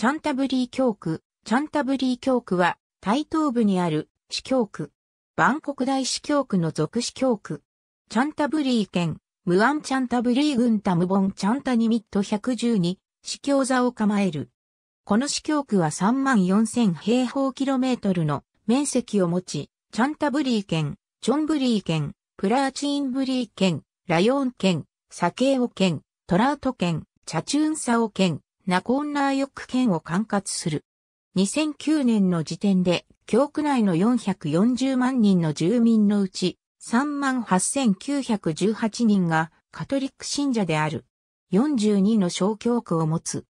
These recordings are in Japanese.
チャンタブリー教区、チャンタブリー教区は、台東部にある、市教区。バンコク大市教区の属市教区。チャンタブリー県、ムアンチャンタブリー郡タムボンチャンタニミット110に、市教座を構える。この市教区は34,000平方キロメートルの面積を持ち、チャンタブリー県、チョンブリー県、プラーチンブリー県、ラヨーン県、サケオ県、トラウト県、チャチュンサオ県、ナコンナーヨック県を管轄する。2009年の時点で、教区内の440万人の住民のうち、3万8918人がカトリック信者である。42の小教区を持つ。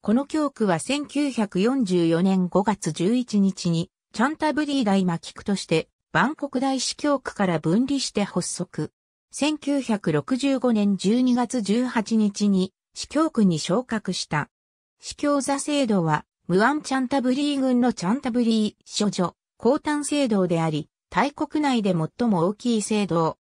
この教区は1944年5月11日に、チャンタブリー大巻区として、万国大司教区から分離して発足。1965年12月18日に、司教区に昇格した。司教座制度は、ムアンチャンタブリー郡のチャンタブリー諸女、高単制度であり、大国内で最も大きい制度。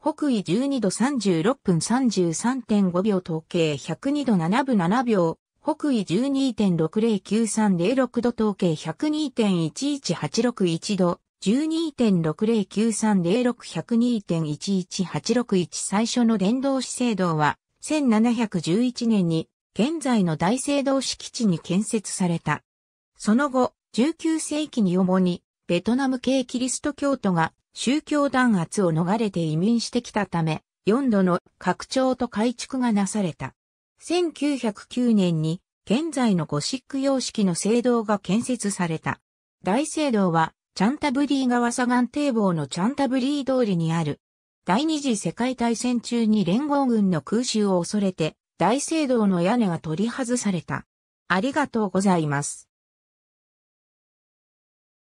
北緯12度36分33.5秒統計102度7分7秒、北緯12.60930.6度統計102.11861度、12.60930.602.11861 1最初の連動資制度は、1711年に現在の大聖堂敷地に建設された。その後、19世紀に主に、ベトナム系キリスト教徒が宗教弾圧を逃れて移民してきたため、4度の拡張と改築がなされた。1909年に現在のゴシック様式の聖堂が建設された。大聖堂はチャンタブリー川左岸堤防のチャンタブリー通りにある。第二次世界大戦中に連合軍の空襲を恐れて大聖堂の屋根が取り外された。ありがとうございます。